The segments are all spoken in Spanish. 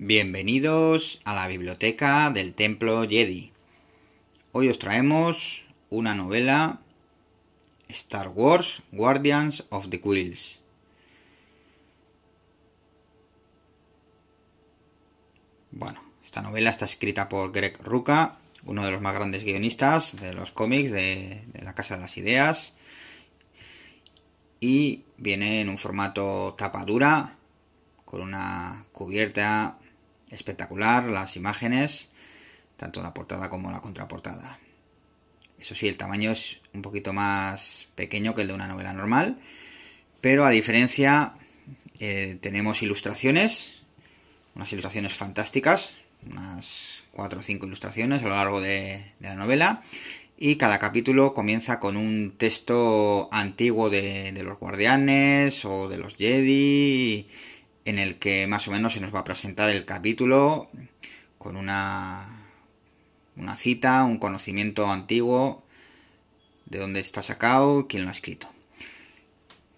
Bienvenidos a la biblioteca del Templo Jedi. Hoy os traemos una novela Star Wars Guardians of the Quills. Bueno, esta novela está escrita por Greg Ruca, uno de los más grandes guionistas de los cómics de, de la Casa de las Ideas. Y viene en un formato tapa dura, con una cubierta Espectacular las imágenes, tanto la portada como la contraportada. Eso sí, el tamaño es un poquito más pequeño que el de una novela normal, pero a diferencia eh, tenemos ilustraciones, unas ilustraciones fantásticas, unas cuatro o cinco ilustraciones a lo largo de, la novela, y cada capítulo comienza con un texto antiguo de los guardianes o de los Jedi en el que más o menos se nos va a presentar el capítulo con una, una cita, un conocimiento antiguo, de dónde está sacado, quién lo ha escrito.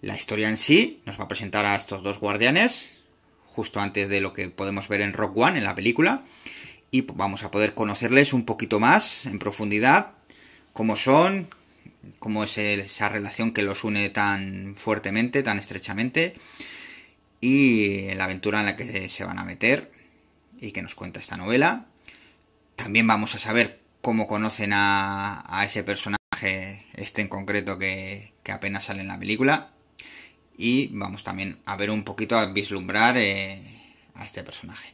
La historia en sí nos va a presentar a estos dos guardianes, justo antes de lo que podemos ver en Rock One, en la película, y vamos a poder conocerles un poquito más en profundidad, cómo son, cómo es esa relación que los une tan fuertemente, tan estrechamente, y la aventura en la que se van a meter y que nos cuenta esta novela. También vamos a saber cómo conocen a, ese personaje, este en concreto que, apenas sale en la película. Y vamos también a ver un poquito, a vislumbrar eh, a este personaje.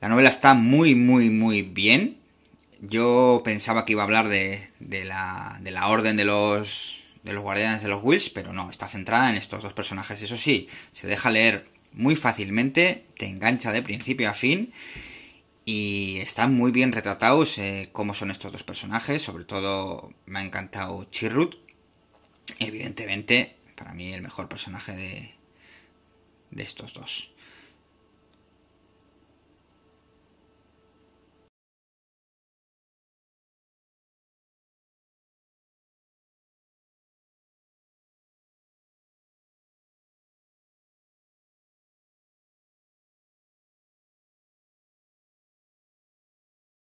La novela está muy, muy, muy bien. Yo pensaba que iba a hablar de la orden de los de los guardianes de los Wills, pero no, está centrada en estos dos personajes. Eso sí, se deja leer muy fácilmente, te engancha de principio a fin y están muy bien retratados como eh, cómo son estos dos personajes. Sobre todo me ha encantado Chirrut, evidentemente para mí el mejor personaje de, de estos dos.